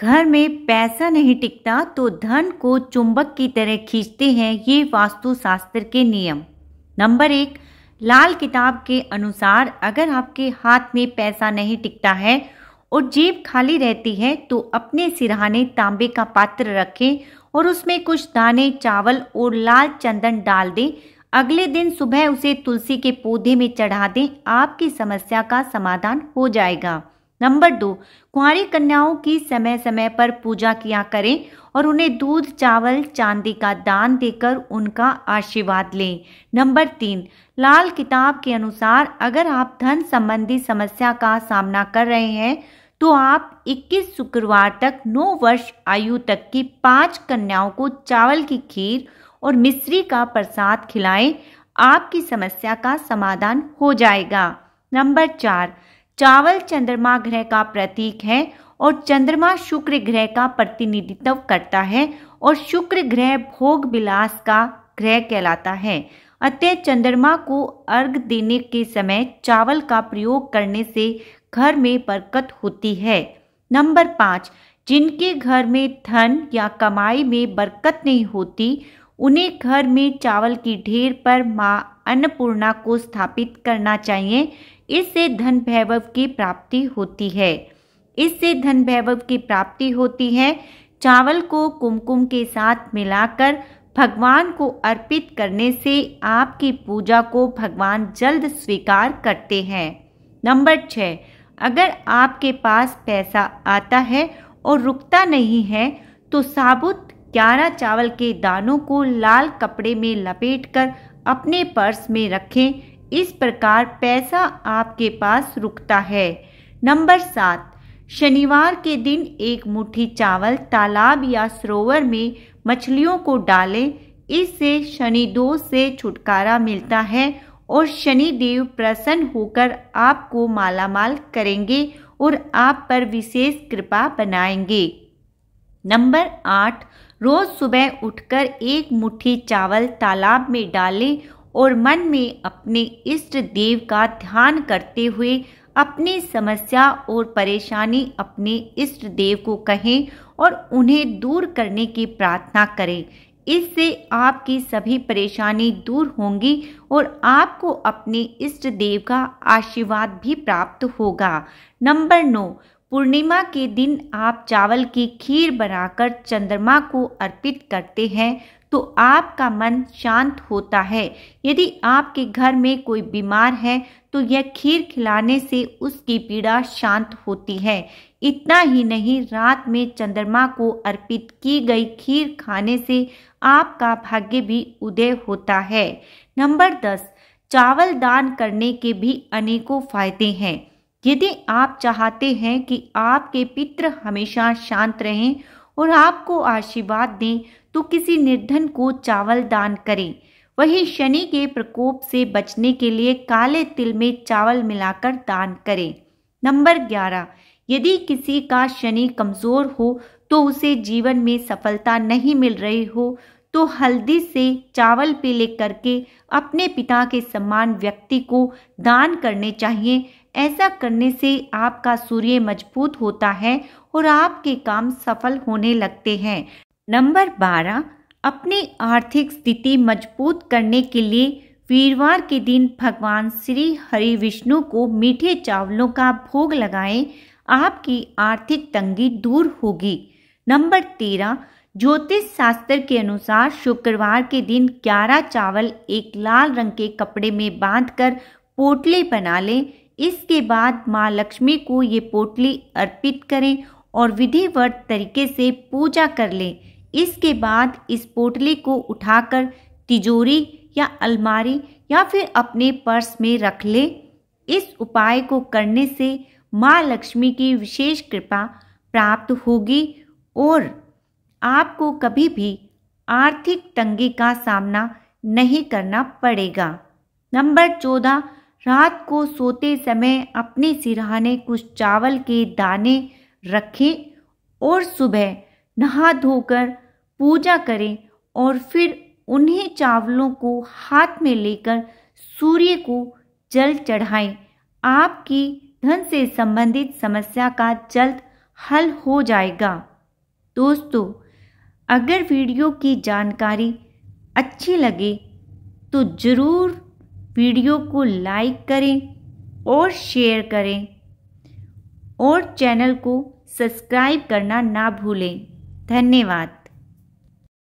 घर में पैसा नहीं टिकता तो धन को चुंबक की तरह खींचते हैं ये वास्तु शास्त्र के नियम नंबर एक लाल किताब के अनुसार अगर आपके हाथ में पैसा नहीं टिकता है और जेब खाली रहती है तो अपने सिरहाने तांबे का पात्र रखें और उसमें कुछ दाने चावल और लाल चंदन डाल दें अगले दिन सुबह उसे तुलसी के पौधे में चढ़ा दें आपकी समस्या का समाधान हो जाएगा नंबर दो कुंवारी कन्याओं की समय समय पर पूजा किया करें और उन्हें दूध चावल चांदी का दान देकर उनका आशीर्वाद लें नंबर तीन लाल किताब के अनुसार अगर आप धन संबंधी समस्या का सामना कर रहे हैं तो आप 21 शुक्रवार तक 9 वर्ष आयु तक की पांच कन्याओं को चावल की खीर और मिश्री का प्रसाद खिलाएं आपकी समस्या का समाधान हो जाएगा नंबर चार चावल चंद्रमा ग्रह का प्रतीक है और चंद्रमा शुक्र ग्रह का प्रतिनिधित्व करता है और शुक्र ग्रह भोग विलास का ग्रह कहलाता है अतः चंद्रमा को अर्घ देने के समय चावल का प्रयोग करने से घर में बरकत होती है नंबर पाँच जिनके घर में धन या कमाई में बरकत नहीं होती उन्हें घर में चावल की ढेर पर माँ अन्नपूर्णा को स्थापित करना चाहिए इससे धन वैभव की प्राप्ति होती है इससे धन वैभव की प्राप्ति होती है चावल को कुमकुम के साथ मिलाकर भगवान को अर्पित करने से आपकी पूजा को भगवान जल्द स्वीकार करते हैं नंबर छः अगर आपके पास पैसा आता है और रुकता नहीं है तो साबुत ग्यारह चावल के दानों को लाल कपड़े में लपेटकर अपने पर्स में रखें इस प्रकार पैसा आपके पास रुकता है नंबर सात शनिवार के दिन एक मुट्ठी चावल तालाब या सरोवर में मछलियों को डालें इससे शनि दोष से छुटकारा मिलता है और शनि देव प्रसन्न होकर आपको मालामाल करेंगे और आप पर विशेष कृपा बनाएंगे नंबर आठ रोज सुबह उठकर एक मुट्ठी चावल तालाब में डालें और मन में अपने इष्ट देव का ध्यान करते हुए अपनी समस्या और परेशानी अपने इष्ट देव को कहें और उन्हें दूर करने की प्रार्थना करें इससे आपकी सभी परेशानी दूर होंगी और आपको अपने इष्ट देव का आशीर्वाद भी प्राप्त होगा नंबर नौ पूर्णिमा के दिन आप चावल की खीर बनाकर चंद्रमा को अर्पित करते हैं तो आपका मन शांत होता है यदि आपके घर में कोई बीमार है तो यह खीर खिलाने से उसकी पीड़ा शांत होती है इतना ही नहीं रात में चंद्रमा को अर्पित की गई खीर खाने से आपका भाग्य भी उदय होता है नंबर दस चावल दान करने के भी अनेकों फायदे हैं यदि आप चाहते हैं कि आपके पित्र हमेशा शांत रहें और आपको आशीर्वाद दें तो किसी निर्धन को चावल दान करें वही शनि के प्रकोप से बचने के लिए काले तिल में चावल मिलाकर दान करें नंबर ग्यारह यदि किसी का शनि कमज़ोर हो तो उसे जीवन में सफलता नहीं मिल रही हो तो हल्दी से चावल पीले करके अपने पिता के समान व्यक्ति को दान करने चाहिए ऐसा करने से आपका सूर्य मजबूत होता है और आपके काम सफल होने लगते हैं नंबर बारह अपनी आर्थिक स्थिति मजबूत करने के लिए वीरवार के दिन भगवान श्री हरि विष्णु को मीठे चावलों का भोग लगाएं आपकी आर्थिक तंगी दूर होगी नंबर तेरह ज्योतिष शास्त्र के अनुसार शुक्रवार के दिन ग्यारह चावल एक लाल रंग के कपड़े में बांधकर पोटली बना लें इसके बाद माँ लक्ष्मी को ये पोटली अर्पित करें और विधिवत तरीके से पूजा कर लें इसके बाद इस पोटली को उठाकर तिजोरी या अलमारी या फिर अपने पर्स में रख लें इस उपाय को करने से माँ लक्ष्मी की विशेष कृपा प्राप्त होगी और आपको कभी भी आर्थिक तंगी का सामना नहीं करना पड़ेगा नंबर चौदह रात को सोते समय अपने सिरहाने कुछ चावल के दाने रखें और सुबह नहा धोकर पूजा करें और फिर उन्हीं चावलों को हाथ में लेकर सूर्य को जल चढ़ाएं आपकी धन से संबंधित समस्या का जल्द हल हो जाएगा दोस्तों अगर वीडियो की जानकारी अच्छी लगे तो ज़रूर वीडियो को लाइक करें और शेयर करें और चैनल को सब्सक्राइब करना ना भूलें धन्यवाद